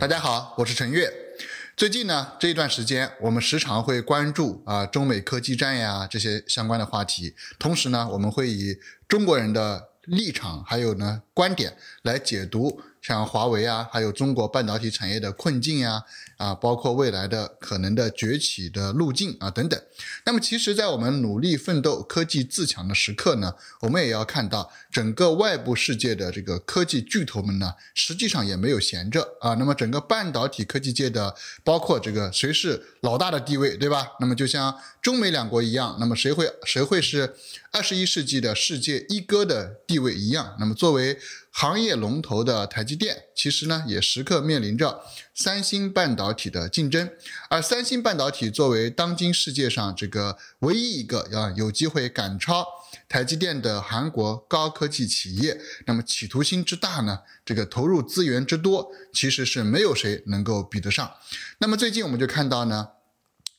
大家好，我是陈悦。最近呢这一段时间，我们时常会关注啊中美科技战呀这些相关的话题，同时呢我们会以中国人的立场，还有呢观点来解读像华为啊，还有中国半导体产业的困境呀。啊，包括未来的可能的崛起的路径啊等等。那么其实，在我们努力奋斗、科技自强的时刻呢，我们也要看到整个外部世界的这个科技巨头们呢，实际上也没有闲着啊。那么整个半导体科技界的，包括这个谁是老大的地位，对吧？那么就像中美两国一样，那么谁会谁会是二十一世纪的世界一哥的地位一样？那么作为行业龙头的台积电。其实呢，也时刻面临着三星半导体的竞争，而三星半导体作为当今世界上这个唯一一个啊有机会赶超台积电的韩国高科技企业，那么企图心之大呢，这个投入资源之多，其实是没有谁能够比得上。那么最近我们就看到呢，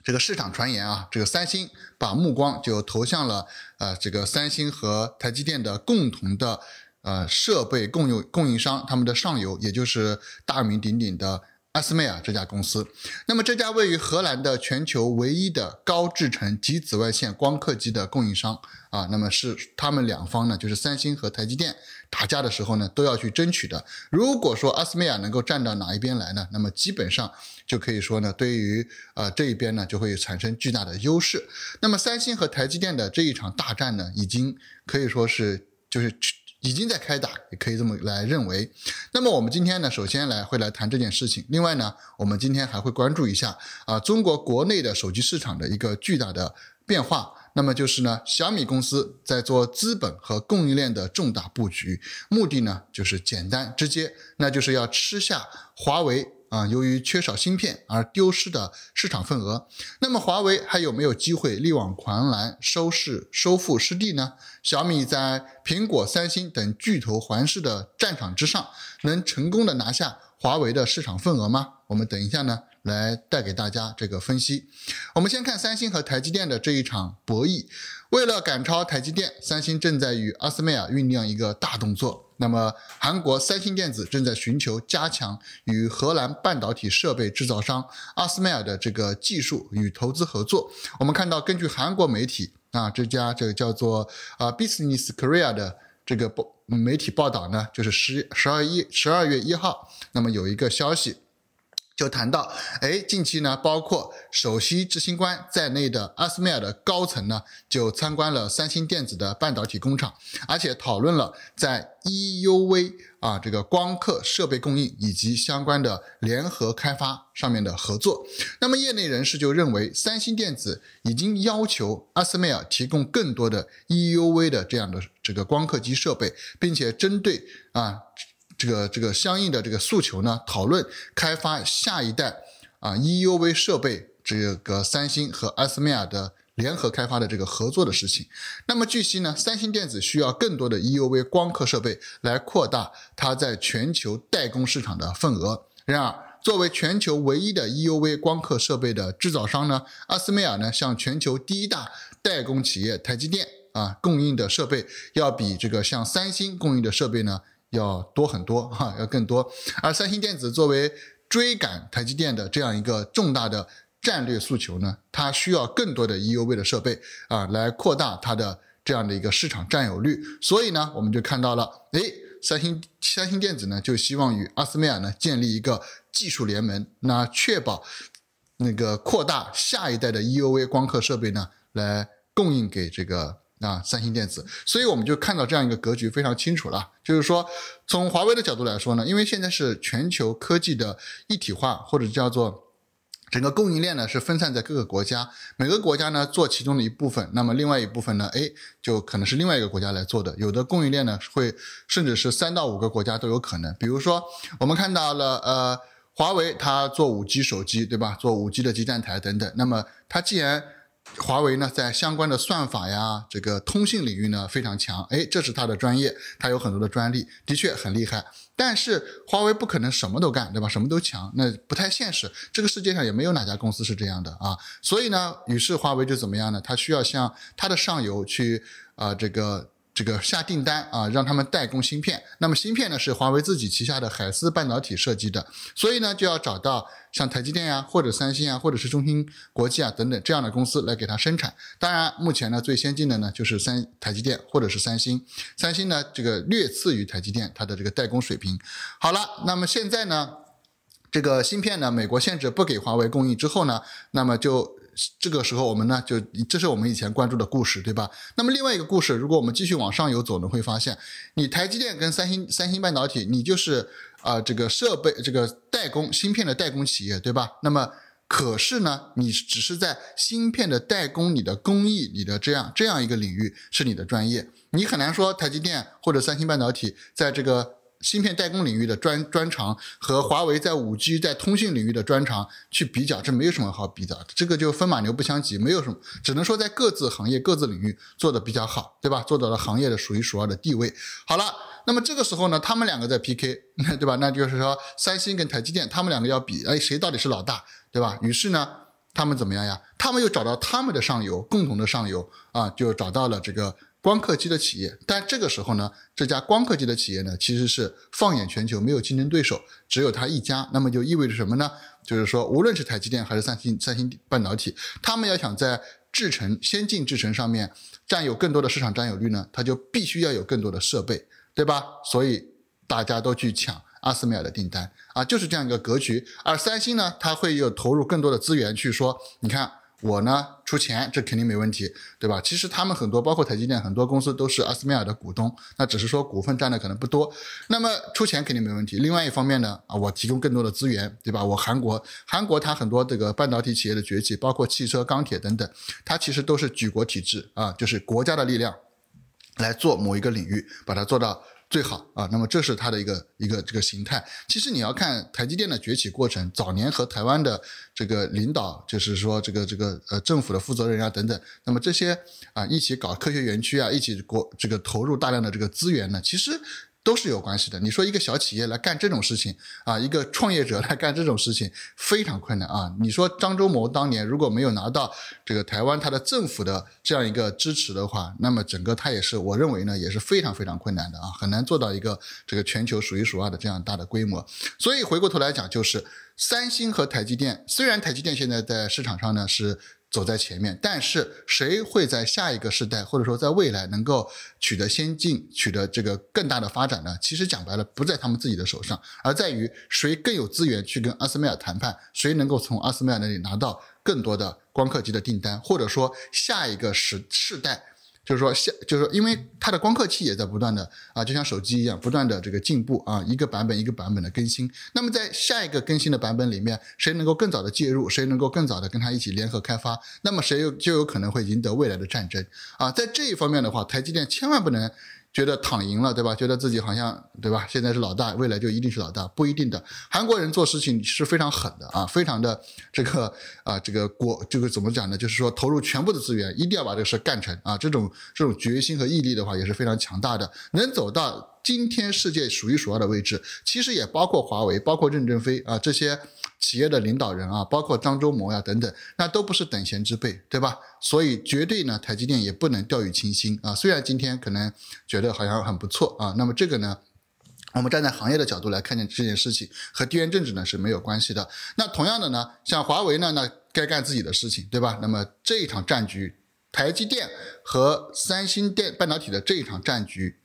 这个市场传言啊，这个三星把目光就投向了啊这个三星和台积电的共同的。呃，设备供应供应商，他们的上游，也就是大名鼎鼎的阿斯麦尔这家公司。那么这家位于荷兰的全球唯一的高制成及紫外线光刻机的供应商啊，那么是他们两方呢，就是三星和台积电打架的时候呢，都要去争取的。如果说阿斯麦尔能够站到哪一边来呢，那么基本上就可以说呢，对于呃这一边呢，就会产生巨大的优势。那么三星和台积电的这一场大战呢，已经可以说是就是。已经在开打，也可以这么来认为。那么我们今天呢，首先来会来谈这件事情。另外呢，我们今天还会关注一下啊，中国国内的手机市场的一个巨大的变化。那么就是呢，小米公司在做资本和供应链的重大布局，目的呢就是简单直接，那就是要吃下华为。啊，由于缺少芯片而丢失的市场份额，那么华为还有没有机会力挽狂澜，收视，收复失地呢？小米在苹果、三星等巨头环视的战场之上，能成功的拿下华为的市场份额吗？我们等一下呢。来带给大家这个分析。我们先看三星和台积电的这一场博弈。为了赶超台积电，三星正在与阿斯麦尔酝酿一个大动作。那么，韩国三星电子正在寻求加强与荷兰半导体设备制造商阿斯麦尔的这个技术与投资合作。我们看到，根据韩国媒体啊，这家这个叫做啊 Business Korea 的这个报媒体报道呢，就是十十二一十二月一号，那么有一个消息。就谈到，哎，近期呢，包括首席执行官在内的阿斯麦尔的高层呢，就参观了三星电子的半导体工厂，而且讨论了在 EUV 啊这个光刻设备供应以及相关的联合开发上面的合作。那么业内人士就认为，三星电子已经要求阿斯麦尔提供更多的 EUV 的这样的这个光刻机设备，并且针对啊。这个这个相应的这个诉求呢，讨论开发下一代啊 EUV 设备，这个三星和阿斯麦尔的联合开发的这个合作的事情。那么据悉呢，三星电子需要更多的 EUV 光刻设备来扩大它在全球代工市场的份额。然而，作为全球唯一的 EUV 光刻设备的制造商呢阿斯麦尔呢，向全球第一大代工企业台积电啊供应的设备，要比这个向三星供应的设备呢。要多很多哈，要更多。而三星电子作为追赶台积电的这样一个重大的战略诉求呢，它需要更多的 EUV 的设备啊，来扩大它的这样的一个市场占有率。所以呢，我们就看到了，哎，三星三星电子呢就希望与阿斯麦尔呢建立一个技术联盟，那确保那个扩大下一代的 EUV 光刻设备呢，来供应给这个。啊，三星电子，所以我们就看到这样一个格局非常清楚了。就是说，从华为的角度来说呢，因为现在是全球科技的一体化，或者叫做整个供应链呢是分散在各个国家，每个国家呢做其中的一部分，那么另外一部分呢，诶，就可能是另外一个国家来做的。有的供应链呢会甚至是三到五个国家都有可能。比如说，我们看到了，呃，华为它做五 G 手机，对吧？做五 G 的基站台等等。那么它既然华为呢，在相关的算法呀，这个通信领域呢非常强，哎，这是它的专业，它有很多的专利，的确很厉害。但是华为不可能什么都干，对吧？什么都强，那不太现实。这个世界上也没有哪家公司是这样的啊。所以呢，于是华为就怎么样呢？它需要向它的上游去啊，这个。这个下订单啊，让他们代工芯片。那么芯片呢，是华为自己旗下的海思半导体设计的，所以呢，就要找到像台积电啊，或者三星啊，或者是中芯国际啊等等这样的公司来给它生产。当然，目前呢最先进的呢就是三台积电或者是三星，三星呢这个略次于台积电，它的这个代工水平。好了，那么现在呢，这个芯片呢，美国限制不给华为供应之后呢，那么就。这个时候我们呢，就这是我们以前关注的故事，对吧？那么另外一个故事，如果我们继续往上游走，呢，会发现，你台积电跟三星、三星半导体，你就是啊这个设备、这个代工芯片的代工企业，对吧？那么可是呢，你只是在芯片的代工、你的工艺、你的这样这样一个领域是你的专业，你很难说台积电或者三星半导体在这个。芯片代工领域的专专长和华为在五 G 在通信领域的专长去比较，这没有什么好比的，这个就分马牛不相及，没有什么，只能说在各自行业各自领域做的比较好，对吧？做到了行业的数一数二的地位。好了，那么这个时候呢，他们两个在 PK，对吧？那就是说，三星跟台积电他们两个要比，哎，谁到底是老大，对吧？于是呢，他们怎么样呀？他们又找到他们的上游，共同的上游啊，就找到了这个。光刻机的企业，但这个时候呢，这家光刻机的企业呢，其实是放眼全球没有竞争对手，只有他一家。那么就意味着什么呢？就是说，无论是台积电还是三星，三星半导体，他们要想在制程先进制程上面占有更多的市场占有率呢，他就必须要有更多的设备，对吧？所以大家都去抢阿斯麦尔的订单啊，就是这样一个格局。而三星呢，它会又投入更多的资源去说，你看。我呢出钱，这肯定没问题，对吧？其实他们很多，包括台积电很多公司都是阿斯麦尔的股东，那只是说股份占的可能不多。那么出钱肯定没问题。另外一方面呢，啊，我提供更多的资源，对吧？我韩国，韩国它很多这个半导体企业的崛起，包括汽车、钢铁等等，它其实都是举国体制啊，就是国家的力量来做某一个领域，把它做到。最好啊，那么这是它的一个一个这个形态。其实你要看台积电的崛起过程，早年和台湾的这个领导，就是说这个这个呃政府的负责人啊等等，那么这些啊一起搞科学园区啊，一起国这个投入大量的这个资源呢，其实。都是有关系的。你说一个小企业来干这种事情啊，一个创业者来干这种事情非常困难啊。你说张忠谋当年如果没有拿到这个台湾他的政府的这样一个支持的话，那么整个他也是我认为呢也是非常非常困难的啊，很难做到一个这个全球数一数二的这样大的规模。所以回过头来讲，就是三星和台积电，虽然台积电现在在市场上呢是。走在前面，但是谁会在下一个时代，或者说在未来能够取得先进、取得这个更大的发展呢？其实讲白了，不在他们自己的手上，而在于谁更有资源去跟阿斯麦尔谈判，谁能够从阿斯麦尔那里拿到更多的光刻机的订单，或者说下一个时世代。就是说，下就是说，因为它的光刻机也在不断的啊，就像手机一样，不断的这个进步啊，一个版本一个版本的更新。那么在下一个更新的版本里面，谁能够更早的介入，谁能够更早的跟它一起联合开发，那么谁有就有可能会赢得未来的战争啊。在这一方面的话，台积电千万不能。觉得躺赢了，对吧？觉得自己好像，对吧？现在是老大，未来就一定是老大，不一定的。韩国人做事情是非常狠的啊，非常的这个啊，这个国，这个怎么讲呢？就是说投入全部的资源，一定要把这个事干成啊。这种这种决心和毅力的话也是非常强大的，能走到。今天世界数一数二的位置，其实也包括华为，包括任正非啊这些企业的领导人啊，包括张忠谋呀等等，那都不是等闲之辈，对吧？所以绝对呢，台积电也不能掉以轻心啊。虽然今天可能觉得好像很不错啊，那么这个呢，我们站在行业的角度来看见这件事情和地缘政治呢是没有关系的。那同样的呢，像华为呢，那该干自己的事情，对吧？那么这一场战局，台积电和三星电半导体的这一场战局。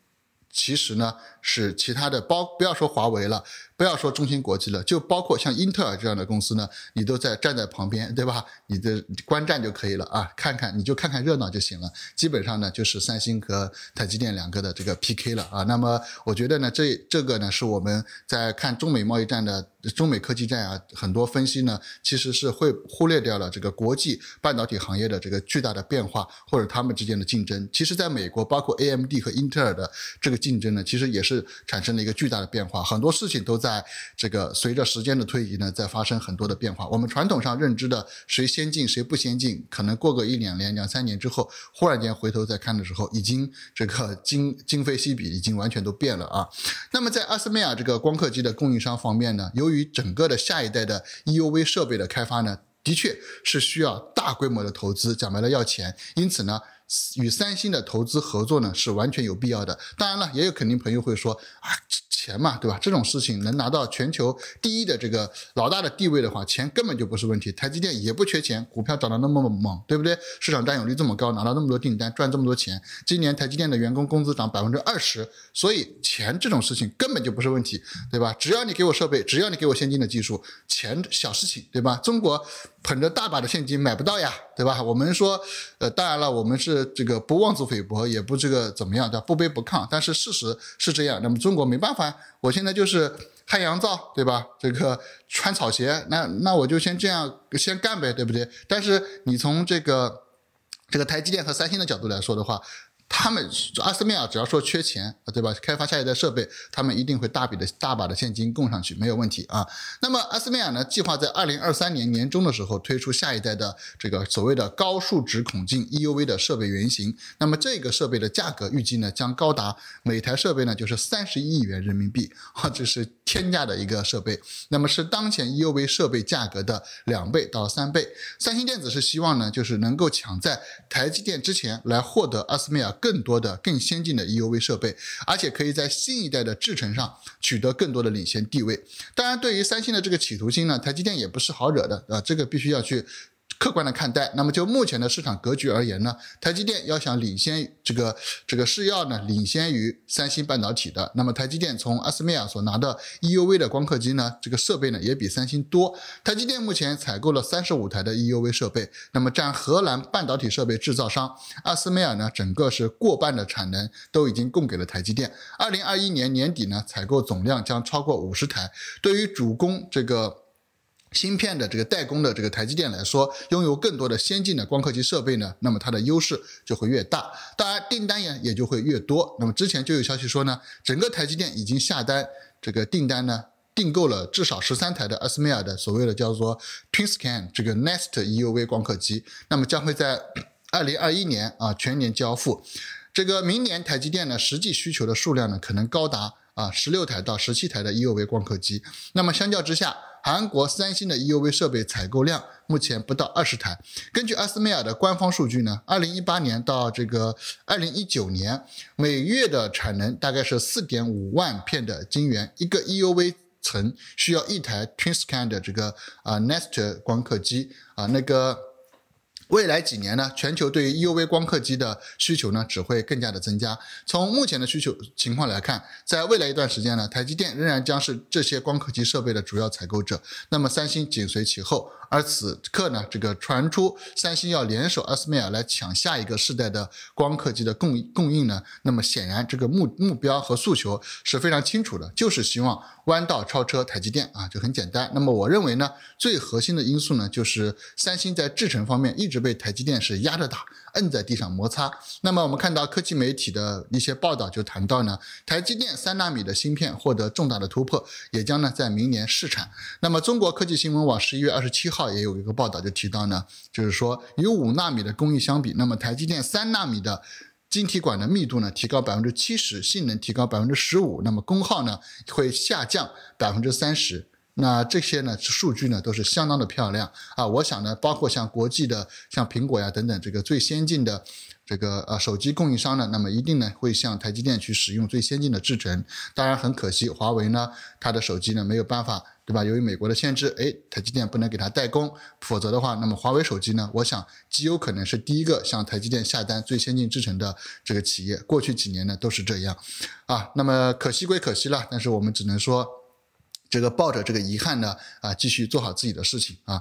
其实呢，是其他的，包不要说华为了。不要说中芯国际了，就包括像英特尔这样的公司呢，你都在站在旁边，对吧？你的观战就可以了啊，看看你就看看热闹就行了。基本上呢，就是三星和台积电两个的这个 PK 了啊。那么我觉得呢，这这个呢，是我们在看中美贸易战的、中美科技战啊，很多分析呢，其实是会忽略掉了这个国际半导体行业的这个巨大的变化，或者他们之间的竞争。其实，在美国，包括 AMD 和英特尔的这个竞争呢，其实也是产生了一个巨大的变化，很多事情都。在这个随着时间的推移呢，在发生很多的变化。我们传统上认知的谁先进谁不先进，可能过个一两年、两三年之后，忽然间回头再看的时候，已经这个 今今非昔比，已经完全都变了啊。那么在阿斯麦尔这个光刻机的供应商方面呢，由于整个的下一代的 EUV 设备的开发呢，的确是需要大规模的投资，讲白了要钱。因此呢。与三星的投资合作呢，是完全有必要的。当然了，也有肯定朋友会说啊，钱嘛，对吧？这种事情能拿到全球第一的这个老大的地位的话，钱根本就不是问题。台积电也不缺钱，股票涨得那么猛，对不对？市场占有率这么高，拿到那么多订单，赚这么多钱。今年台积电的员工工资涨百分之二十，所以钱这种事情根本就不是问题，对吧？只要你给我设备，只要你给我先进的技术，钱小事情，对吧？中国。捧着大把的现金买不到呀，对吧？我们说，呃，当然了，我们是这个不妄自菲薄，也不这个怎么样，叫不卑不亢。但是事实是这样，那么中国没办法，我现在就是汉阳造，对吧？这个穿草鞋，那那我就先这样先干呗，对不对？但是你从这个这个台积电和三星的角度来说的话。他们阿斯麦尔只要说缺钱，对吧？开发下一代设备，他们一定会大笔的大把的现金供上去，没有问题啊。那么阿斯麦呢，计划在二零二三年年中的时候推出下一代的这个所谓的高数值孔径 EUV 的设备原型。那么这个设备的价格预计呢，将高达每台设备呢就是三十亿元人民币啊，这是天价的一个设备。那么是当前 EUV 设备价格的两倍到三倍。三星电子是希望呢，就是能够抢在台积电之前来获得阿斯麦。更多的、更先进的 EUV 设备，而且可以在新一代的制程上取得更多的领先地位。当然，对于三星的这个企图心呢，台积电也不是好惹的啊，这个必须要去。客观的看待，那么就目前的市场格局而言呢，台积电要想领先这个这个是要呢领先于三星半导体的。那么台积电从阿斯麦尔所拿的 EUV 的光刻机呢，这个设备呢也比三星多。台积电目前采购了三十五台的 EUV 设备，那么占荷兰半导体设备制造商阿斯麦尔呢，整个是过半的产能都已经供给了台积电。二零二一年年底呢，采购总量将超过五十台。对于主攻这个。芯片的这个代工的这个台积电来说，拥有更多的先进的光刻机设备呢，那么它的优势就会越大，当然订单也也就会越多。那么之前就有消息说呢，整个台积电已经下单这个订单呢，订购了至少十三台的 ASML 的所谓的叫做 Pinscan 这个 Nest EUV 光刻机，那么将会在二零二一年啊全年交付。这个明年台积电呢实际需求的数量呢可能高达啊十六台到十七台的 EUV 光刻机。那么相较之下，韩国三星的 EUV 设备采购量目前不到二十台。根据阿斯麦尔的官方数据呢，二零一八年到这个二零一九年，每月的产能大概是四点五万片的晶圆。一个 EUV 层需要一台 t r a n s c a n 的这个啊 Nest 光刻机啊那个。未来几年呢，全球对于 EUV 光刻机的需求呢只会更加的增加。从目前的需求情况来看，在未来一段时间呢，台积电仍然将是这些光刻机设备的主要采购者。那么三星紧随其后，而此刻呢，这个传出三星要联手 ASML 来抢下一个世代的光刻机的供供应呢，那么显然这个目目标和诉求是非常清楚的，就是希望。弯道超车台积电啊，就很简单。那么我认为呢，最核心的因素呢，就是三星在制程方面一直被台积电是压着打，摁在地上摩擦。那么我们看到科技媒体的一些报道就谈到呢，台积电三纳米的芯片获得重大的突破，也将呢在明年试产。那么中国科技新闻网十一月二十七号也有一个报道就提到呢，就是说与五纳米的工艺相比，那么台积电三纳米的。晶体管的密度呢提高百分之七十，性能提高百分之十五，那么功耗呢会下降百分之三十。那这些呢数据呢都是相当的漂亮啊！我想呢，包括像国际的，像苹果呀等等，这个最先进的。这个呃手机供应商呢，那么一定呢会向台积电去使用最先进的制程。当然很可惜，华为呢它的手机呢没有办法，对吧？由于美国的限制，哎，台积电不能给它代工，否则的话，那么华为手机呢，我想极有可能是第一个向台积电下单最先进制程的这个企业。过去几年呢都是这样，啊，那么可惜归可惜了，但是我们只能说。这个抱着这个遗憾呢，啊，继续做好自己的事情啊。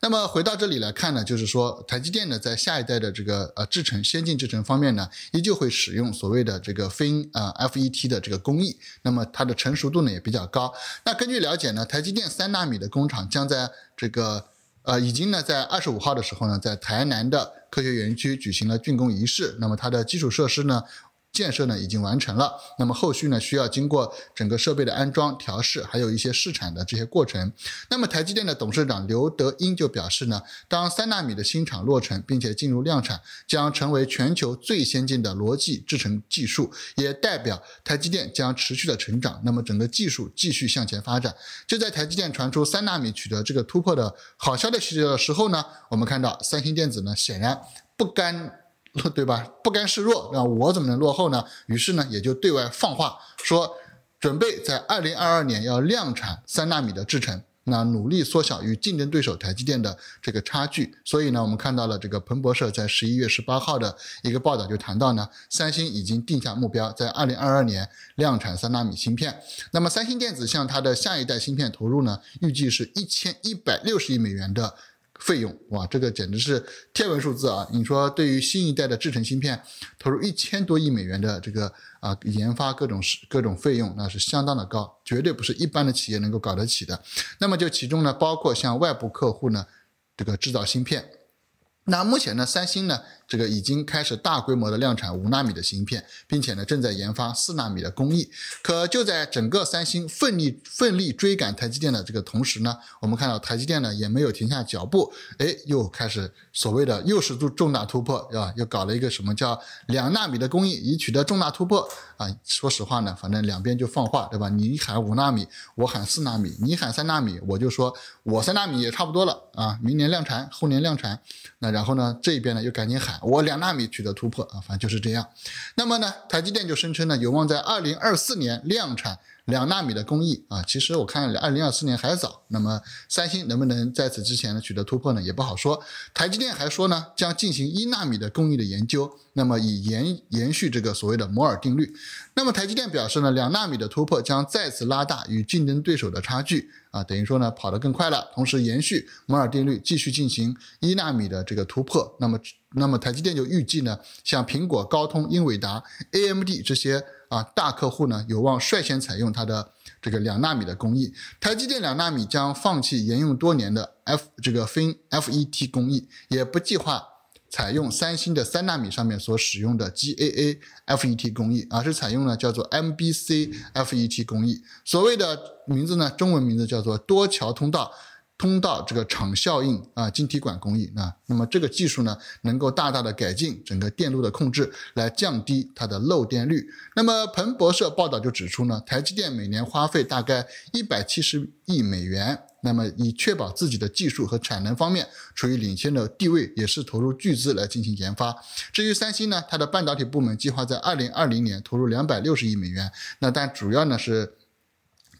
那么回到这里来看呢，就是说台积电呢，在下一代的这个呃制程先进制程方面呢，依旧会使用所谓的这个 Fin 啊 FET 的这个工艺。那么它的成熟度呢，也比较高。那根据了解呢，台积电三纳米的工厂将在这个呃已经呢在二十五号的时候呢，在台南的科学园区举行了竣工仪式。那么它的基础设施呢？建设呢已经完成了，那么后续呢需要经过整个设备的安装调试，还有一些试产的这些过程。那么台积电的董事长刘德英就表示呢，当三纳米的新厂落成并且进入量产，将成为全球最先进的逻辑制程技术，也代表台积电将持续的成长。那么整个技术继续向前发展。就在台积电传出三纳米取得这个突破的好消息的时候呢，我们看到三星电子呢显然不甘。对吧？不甘示弱，那我怎么能落后呢？于是呢，也就对外放话说，准备在二零二二年要量产三纳米的制程，那努力缩小与竞争对手台积电的这个差距。所以呢，我们看到了这个彭博社在十一月十八号的一个报道，就谈到呢，三星已经定下目标，在二零二二年量产三纳米芯片。那么，三星电子向它的下一代芯片投入呢，预计是一千一百六十亿美元的。费用哇，这个简直是天文数字啊！你说，对于新一代的制程芯片，投入一千多亿美元的这个啊研发各种各种费用，那是相当的高，绝对不是一般的企业能够搞得起的。那么就其中呢，包括像外部客户呢，这个制造芯片。那目前呢，三星呢，这个已经开始大规模的量产五纳米的芯片，并且呢，正在研发四纳米的工艺。可就在整个三星奋力奋力追赶台积电的这个同时呢，我们看到台积电呢也没有停下脚步，哎，又开始所谓的又是重重大突破，对吧？又搞了一个什么叫两纳米的工艺，已取得重大突破啊。说实话呢，反正两边就放话，对吧？你喊五纳米，我喊四纳米；你喊三纳米，我就说我三纳米也差不多了啊。明年量产，后年量产，那。然后呢，这边呢又赶紧喊我两纳米取得突破啊，反正就是这样。那么呢，台积电就声称呢有望在二零二四年量产两纳米的工艺啊。其实我看二零二四年还早。那么三星能不能在此之前呢取得突破呢，也不好说。台积电还说呢将进行一纳米的工艺的研究。那么以延延续这个所谓的摩尔定律，那么台积电表示呢，两纳米的突破将再次拉大与竞争对手的差距啊，等于说呢跑得更快了，同时延续摩尔定律继续进行一纳米的这个突破。那么，那么台积电就预计呢，像苹果、高通、英伟达、AMD 这些啊大客户呢，有望率先采用它的这个两纳米的工艺。台积电两纳米将放弃沿用多年的 F 这个 FinFET 工艺，也不计划。采用三星的三纳米上面所使用的 GAA FET 工艺，而是采用了叫做 MBC FET 工艺。所谓的名字呢，中文名字叫做多桥通道通道这个场效应啊晶体管工艺啊。那么这个技术呢，能够大大的改进整个电路的控制，来降低它的漏电率。那么彭博社报道就指出呢，台积电每年花费大概一百七十亿美元。那么，以确保自己的技术和产能方面处于领先的地位，也是投入巨资来进行研发。至于三星呢，它的半导体部门计划在二零二零年投入两百六十亿美元。那但主要呢是。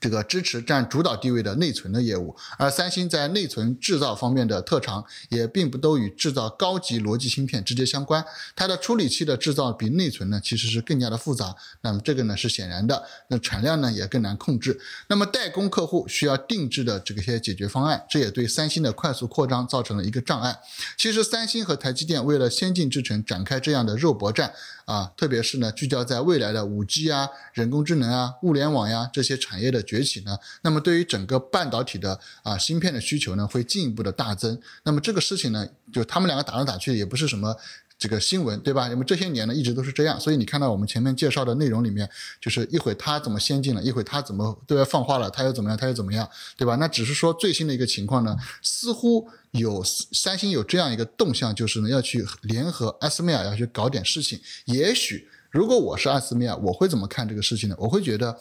这个支持占主导地位的内存的业务，而三星在内存制造方面的特长也并不都与制造高级逻辑芯片直接相关。它的处理器的制造比内存呢其实是更加的复杂，那么这个呢是显然的，那产量呢也更难控制。那么代工客户需要定制的这些解决方案，这也对三星的快速扩张造成了一个障碍。其实三星和台积电为了先进制程展开这样的肉搏战。啊，特别是呢，聚焦在未来的 5G 啊、人工智能啊、物联网呀这些产业的崛起呢，那么对于整个半导体的啊芯片的需求呢，会进一步的大增。那么这个事情呢，就他们两个打来打去，也不是什么。这个新闻对吧？那么这些年呢，一直都是这样。所以你看到我们前面介绍的内容里面，就是一会儿它怎么先进了，一会儿它怎么都要放话了，它又怎么样，它又怎么样，对吧？那只是说最新的一个情况呢，似乎有三星有这样一个动向，就是呢要去联合艾斯米尔要去搞点事情。也许如果我是艾斯米尔，我会怎么看这个事情呢？我会觉得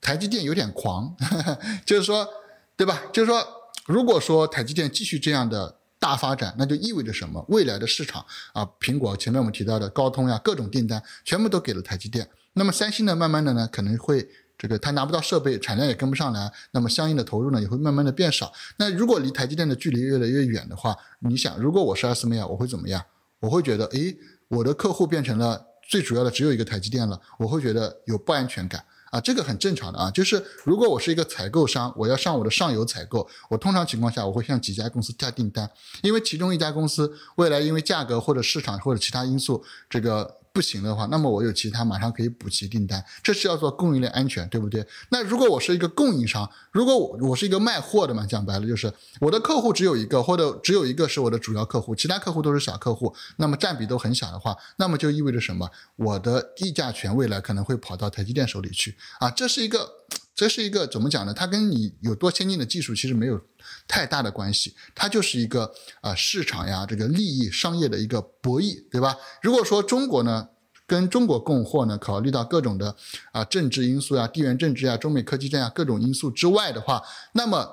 台积电有点狂，就是说，对吧？就是说，如果说台积电继续这样的。大发展，那就意味着什么？未来的市场啊，苹果前面我们提到的高通呀，各种订单全部都给了台积电。那么三星呢？慢慢的呢，可能会这个它拿不到设备，产量也跟不上来，那么相应的投入呢，也会慢慢的变少。那如果离台积电的距离越来越远的话，你想，如果我是阿斯梅亚，我会怎么样？我会觉得，诶，我的客户变成了最主要的只有一个台积电了，我会觉得有不安全感。啊，这个很正常的啊，就是如果我是一个采购商，我要上我的上游采购，我通常情况下我会向几家公司下订单，因为其中一家公司未来因为价格或者市场或者其他因素，这个。不行的话，那么我有其他马上可以补齐订单，这是叫做供应链安全，对不对？那如果我是一个供应商，如果我我是一个卖货的嘛，讲白了就是我的客户只有一个，或者只有一个是我的主要客户，其他客户都是小客户，那么占比都很小的话，那么就意味着什么？我的议价权未来可能会跑到台积电手里去啊，这是一个。这是一个怎么讲呢？它跟你有多先进的技术其实没有太大的关系，它就是一个啊市场呀，这个利益商业的一个博弈，对吧？如果说中国呢跟中国供货呢，考虑到各种的啊政治因素呀、地缘政治啊、中美科技战啊各种因素之外的话，那么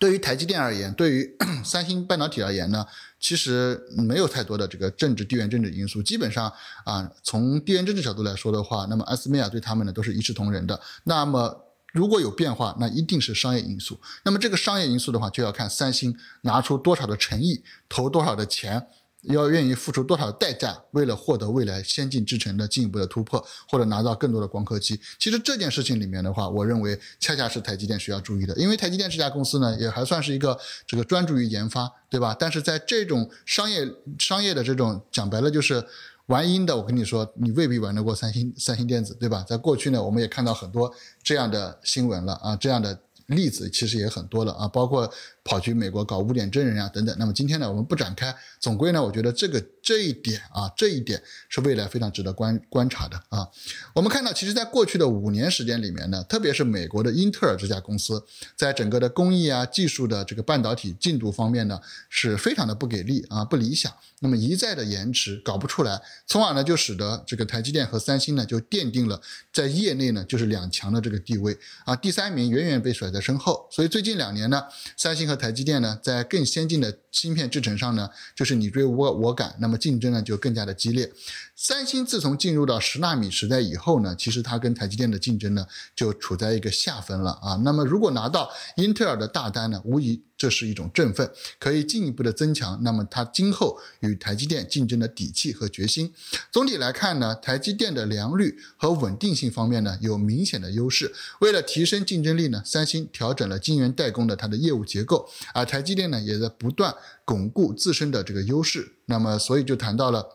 对于台积电而言，对于 三星半导体而言呢，其实没有太多的这个政治地缘政治因素。基本上啊，从地缘政治角度来说的话，那么 a 斯 m 尔对他们呢都是一视同仁的。那么如果有变化，那一定是商业因素。那么这个商业因素的话，就要看三星拿出多少的诚意，投多少的钱，要愿意付出多少代价，为了获得未来先进制程的进一步的突破，或者拿到更多的光刻机。其实这件事情里面的话，我认为恰恰是台积电需要注意的，因为台积电这家公司呢，也还算是一个这个专注于研发，对吧？但是在这种商业商业的这种讲白了就是。玩阴的，我跟你说，你未必玩得过三星，三星电子，对吧？在过去呢，我们也看到很多这样的新闻了啊，这样的例子其实也很多了啊，包括。跑去美国搞污点证人啊等等。那么今天呢，我们不展开。总归呢，我觉得这个这一点啊，这一点是未来非常值得观观察的啊。我们看到，其实，在过去的五年时间里面呢，特别是美国的英特尔这家公司，在整个的工艺啊、技术的这个半导体进度方面呢，是非常的不给力啊、不理想。那么一再的延迟，搞不出来，从而呢，就使得这个台积电和三星呢，就奠定了在业内呢，就是两强的这个地位啊，第三名远远被甩在身后。所以最近两年呢，三星和台积电呢，在更先进的。芯片制程上呢，就是你追我我赶，那么竞争呢就更加的激烈。三星自从进入到十纳米时代以后呢，其实它跟台积电的竞争呢就处在一个下风了啊。那么如果拿到英特尔的大单呢，无疑这是一种振奋，可以进一步的增强那么它今后与台积电竞争的底气和决心。总体来看呢，台积电的良率和稳定性方面呢有明显的优势。为了提升竞争力呢，三星调整了晶圆代工的它的业务结构，而台积电呢也在不断。巩固自身的这个优势，那么所以就谈到了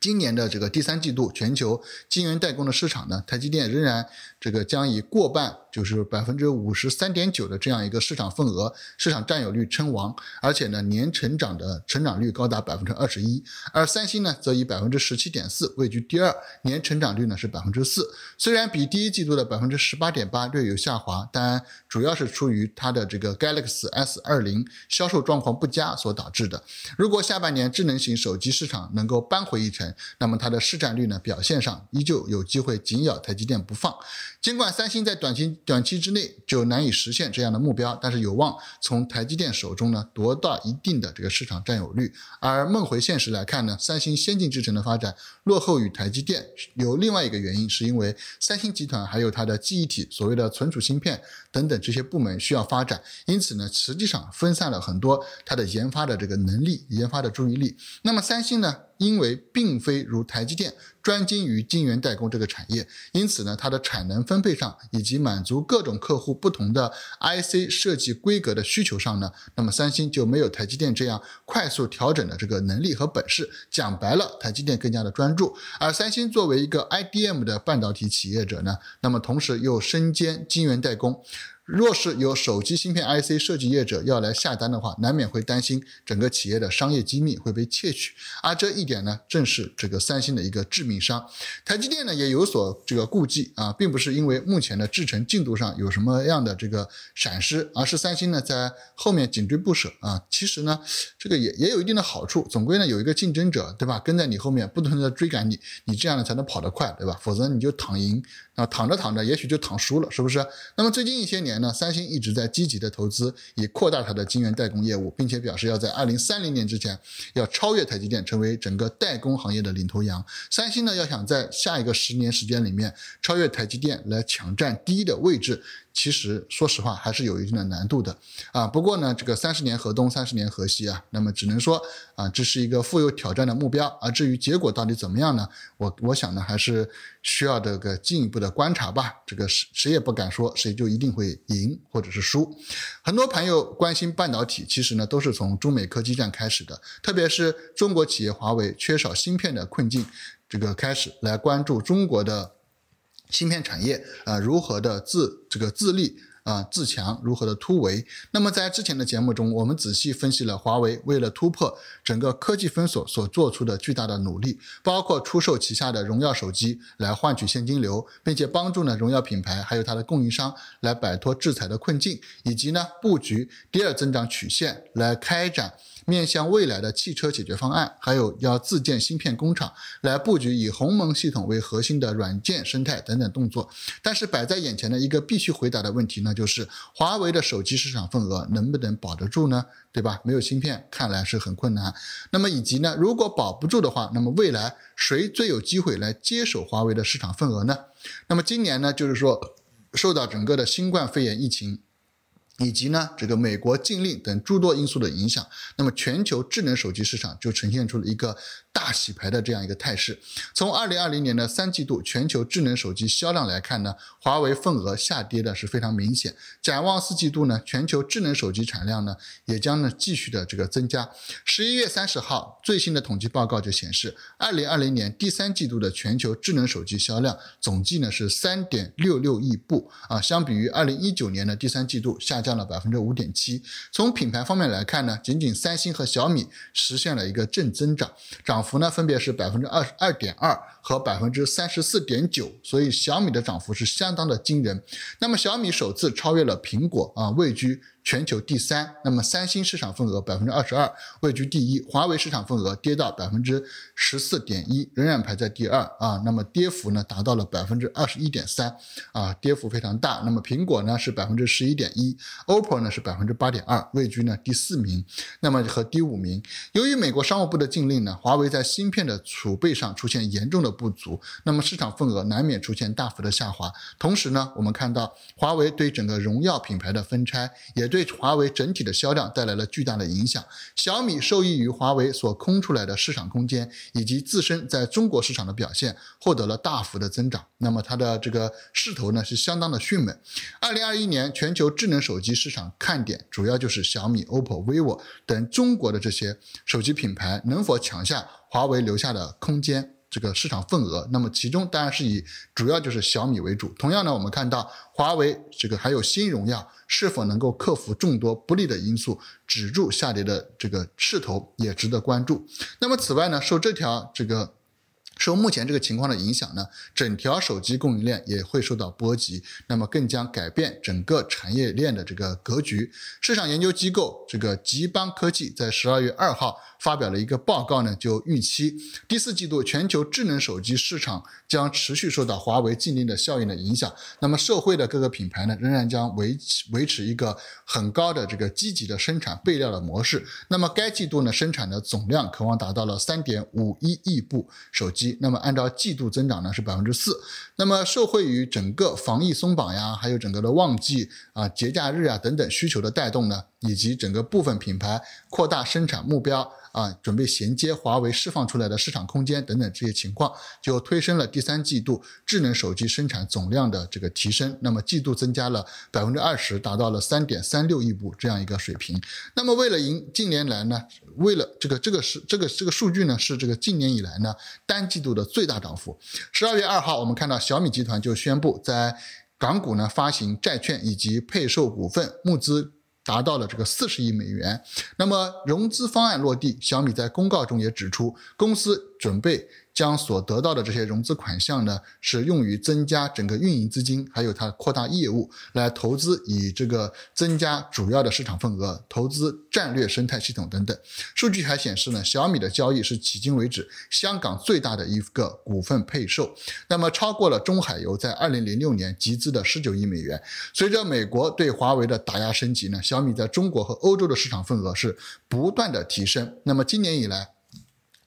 今年的这个第三季度全球晶圆代工的市场呢，台积电仍然。这个将以过半，就是百分之五十三点九的这样一个市场份额、市场占有率称王，而且呢，年成长的成长率高达百分之二十一。而三星呢，则以百分之十七点四位居第二，年成长率呢是百分之四。虽然比第一季度的百分之十八点八略有下滑，但主要是出于它的这个 Galaxy S 二零销售状况不佳所导致的。如果下半年智能型手机市场能够扳回一城，那么它的市占率呢表现上依旧有机会紧咬台积电不放。尽管三星在短期短期之内就难以实现这样的目标，但是有望从台积电手中呢夺到一定的这个市场占有率。而梦回现实来看呢，三星先进制程的发展落后于台积电，有另外一个原因，是因为三星集团还有它的记忆体，所谓的存储芯片等等这些部门需要发展，因此呢，实际上分散了很多它的研发的这个能力、研发的注意力。那么三星呢，因为并非如台积电。专精于晶圆代工这个产业，因此呢，它的产能分配上以及满足各种客户不同的 IC 设计规格的需求上呢，那么三星就没有台积电这样快速调整的这个能力和本事。讲白了，台积电更加的专注，而三星作为一个 IDM 的半导体企业者呢，那么同时又身兼晶圆代工。若是有手机芯片 IC 设计业者要来下单的话，难免会担心整个企业的商业机密会被窃取。而这一点呢，正是这个三星的一个致命伤。台积电呢也有所这个顾忌啊，并不是因为目前的制成进度上有什么样的这个闪失，而是三星呢在后面紧追不舍啊。其实呢，这个也也有一定的好处，总归呢有一个竞争者，对吧？跟在你后面，不停的追赶你，你这样呢才能跑得快，对吧？否则你就躺赢啊，躺着躺着，也许就躺输了，是不是？那么最近一些年。那三星一直在积极的投资，以扩大它的晶圆代工业务，并且表示要在二零三零年之前，要超越台积电，成为整个代工行业的领头羊。三星呢，要想在下一个十年时间里面，超越台积电来抢占第一的位置。其实说实话还是有一定的难度的啊。不过呢，这个三十年河东，三十年河西啊，那么只能说啊，这是一个富有挑战的目标啊。至于结果到底怎么样呢？我我想呢，还是需要这个进一步的观察吧。这个谁谁也不敢说谁就一定会赢或者是输。很多朋友关心半导体，其实呢都是从中美科技战开始的，特别是中国企业华为缺少芯片的困境，这个开始来关注中国的。芯片产业啊，如何的自这个自立啊，自强，如何的突围？那么在之前的节目中，我们仔细分析了华为为了突破整个科技封锁所做出的巨大的努力，包括出售旗下的荣耀手机来换取现金流，并且帮助呢荣耀品牌还有它的供应商来摆脱制裁的困境，以及呢布局第二增长曲线来开展。面向未来的汽车解决方案，还有要自建芯片工厂，来布局以鸿蒙系统为核心的软件生态等等动作。但是摆在眼前的一个必须回答的问题呢，就是华为的手机市场份额能不能保得住呢？对吧？没有芯片，看来是很困难。那么以及呢，如果保不住的话，那么未来谁最有机会来接手华为的市场份额呢？那么今年呢，就是说受到整个的新冠肺炎疫情。以及呢，这个美国禁令等诸多因素的影响，那么全球智能手机市场就呈现出了一个。大洗牌的这样一个态势。从二零二零年的三季度全球智能手机销量来看呢，华为份额下跌的是非常明显。展望四季度呢，全球智能手机产量呢也将呢继续的这个增加。十一月三十号最新的统计报告就显示，二零二零年第三季度的全球智能手机销量总计呢是三点六六亿部啊，相比于二零一九年的第三季度下降了百分之五点七。从品牌方面来看呢，仅仅三星和小米实现了一个正增长，涨。幅呢，分别是百分之二十二点二和百分之三十四点九，所以小米的涨幅是相当的惊人。那么小米首次超越了苹果啊，位居。全球第三，那么三星市场份额百分之二十二，位居第一；华为市场份额跌到百分之十四点一，仍然排在第二啊。那么跌幅呢，达到了百分之二十一点三啊，跌幅非常大。那么苹果呢是百分之十一点一，OPPO 呢是百分之八点二，位居呢第四名，那么和第五名。由于美国商务部的禁令呢，华为在芯片的储备上出现严重的不足，那么市场份额难免出现大幅的下滑。同时呢，我们看到华为对整个荣耀品牌的分拆也。对华为整体的销量带来了巨大的影响，小米受益于华为所空出来的市场空间，以及自身在中国市场的表现，获得了大幅的增长。那么它的这个势头呢是相当的迅猛。二零二一年全球智能手机市场看点，主要就是小米、OPPO、vivo 等中国的这些手机品牌能否抢下华为留下的空间。这个市场份额，那么其中当然是以主要就是小米为主。同样呢，我们看到华为这个还有新荣耀，是否能够克服众多不利的因素，止住下跌的这个势头，也值得关注。那么此外呢，受这条这个受目前这个情况的影响呢，整条手机供应链也会受到波及，那么更将改变整个产业链的这个格局。市场研究机构这个吉邦科技在十二月二号。发表了一个报告呢，就预期第四季度全球智能手机市场将持续受到华为禁令的效应的影响。那么，社会的各个品牌呢，仍然将维维持一个很高的这个积极的生产备料的模式。那么，该季度呢，生产的总量渴望达到了三点五一亿部手机。那么，按照季度增长呢，是百分之四。那么，受惠于整个防疫松绑呀，还有整个的旺季啊、节假日啊等等需求的带动呢，以及整个部分品牌。扩大生产目标啊，准备衔接华为释放出来的市场空间等等这些情况，就推升了第三季度智能手机生产总量的这个提升。那么季度增加了百分之二十，达到了三点三六亿部这样一个水平。那么为了迎近年来呢，为了这个这个是这个这个数据呢是这个近年以来呢单季度的最大涨幅。十二月二号，我们看到小米集团就宣布在港股呢发行债券以及配售股份募资。达到了这个四十亿美元，那么融资方案落地，小米在公告中也指出，公司准备。将所得到的这些融资款项呢，是用于增加整个运营资金，还有它扩大业务，来投资以这个增加主要的市场份额，投资战略生态系统等等。数据还显示呢，小米的交易是迄今为止香港最大的一个股份配售，那么超过了中海油在二零零六年集资的十九亿美元。随着美国对华为的打压升级呢，小米在中国和欧洲的市场份额是不断的提升。那么今年以来。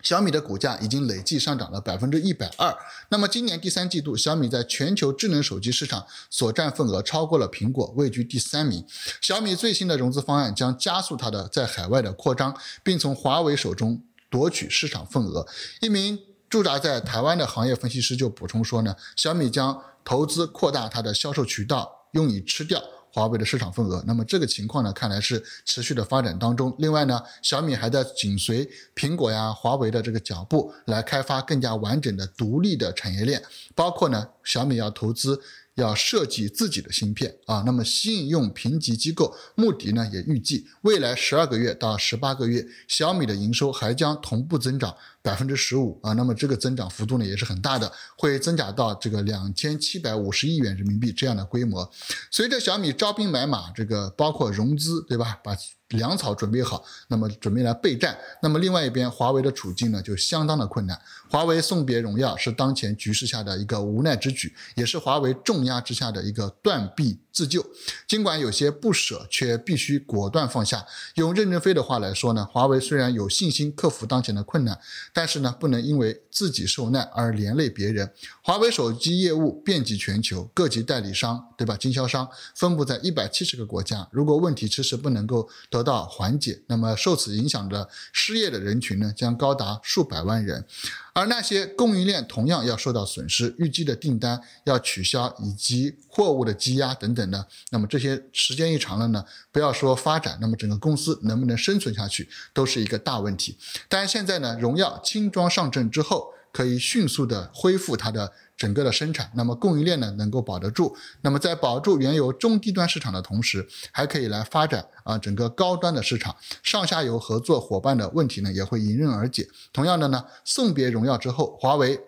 小米的股价已经累计上涨了百分之一百二。那么今年第三季度，小米在全球智能手机市场所占份额超过了苹果，位居第三名。小米最新的融资方案将加速它的在海外的扩张，并从华为手中夺取市场份额。一名驻扎在台湾的行业分析师就补充说呢，小米将投资扩大它的销售渠道，用以吃掉。华为的市场份额，那么这个情况呢，看来是持续的发展当中。另外呢，小米还在紧随苹果呀、华为的这个脚步，来开发更加完整的、独立的产业链，包括呢，小米要投资。要设计自己的芯片啊，那么信用评级机构穆迪呢也预计，未来十二个月到十八个月，小米的营收还将同步增长百分之十五啊，那么这个增长幅度呢也是很大的，会增加到这个两千七百五十亿元人民币这样的规模。随着小米招兵买马，这个包括融资，对吧？把粮草准备好，那么准备来备战。那么另外一边，华为的处境呢就相当的困难。华为送别荣耀是当前局势下的一个无奈之举，也是华为重压之下的一个断臂自救。尽管有些不舍，却必须果断放下。用任正非的话来说呢，华为虽然有信心克服当前的困难，但是呢，不能因为自己受难而连累别人。华为手机业务遍及全球，各级代理商对吧？经销商分布在一百七十个国家。如果问题迟迟不能够。得到缓解，那么受此影响的失业的人群呢，将高达数百万人，而那些供应链同样要受到损失，预计的订单要取消，以及货物的积压等等呢，那么这些时间一长了呢，不要说发展，那么整个公司能不能生存下去，都是一个大问题。但是现在呢，荣耀轻装上阵之后，可以迅速的恢复它的。整个的生产，那么供应链呢能够保得住，那么在保住原油中低端市场的同时，还可以来发展啊整个高端的市场，上下游合作伙伴的问题呢也会迎刃而解。同样的呢，送别荣耀之后，华为。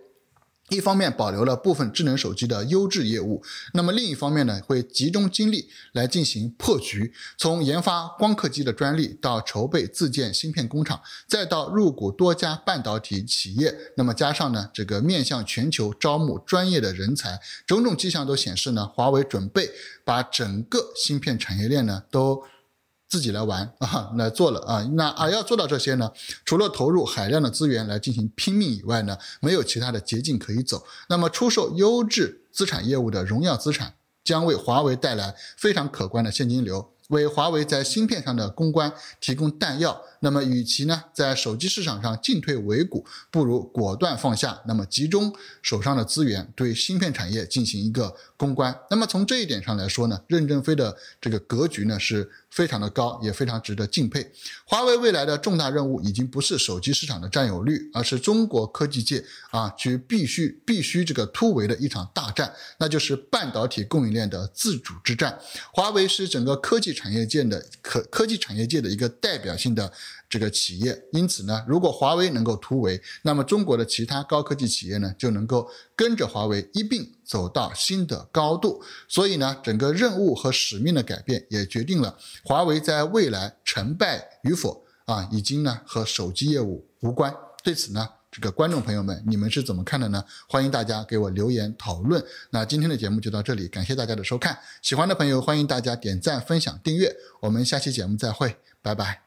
一方面保留了部分智能手机的优质业务，那么另一方面呢，会集中精力来进行破局，从研发光刻机的专利到筹备自建芯片工厂，再到入股多家半导体企业，那么加上呢这个面向全球招募专业的人才，种种迹象都显示呢，华为准备把整个芯片产业链呢都。自己来玩 啊，来做了啊，那而要做到这些呢，除了投入海量的资源来进行拼命以外呢，没有其他的捷径可以走。那么，出售优质资产业务的荣耀资产，将为华为带来非常可观的现金流，为华为在芯片上的攻关提供弹药。那么，与其呢在手机市场上进退维谷，不如果断放下，那么集中手上的资源对芯片产业进行一个攻关。那么，从这一点上来说呢，任正非的这个格局呢是。非常的高，也非常值得敬佩。华为未来的重大任务已经不是手机市场的占有率，而是中国科技界啊，去必须必须这个突围的一场大战，那就是半导体供应链的自主之战。华为是整个科技产业界的科科技产业界的一个代表性的这个企业，因此呢，如果华为能够突围，那么中国的其他高科技企业呢就能够。跟着华为一并走到新的高度，所以呢，整个任务和使命的改变也决定了华为在未来成败与否啊，已经呢和手机业务无关。对此呢，这个观众朋友们，你们是怎么看的呢？欢迎大家给我留言讨论。那今天的节目就到这里，感谢大家的收看。喜欢的朋友欢迎大家点赞、分享、订阅。我们下期节目再会，拜拜。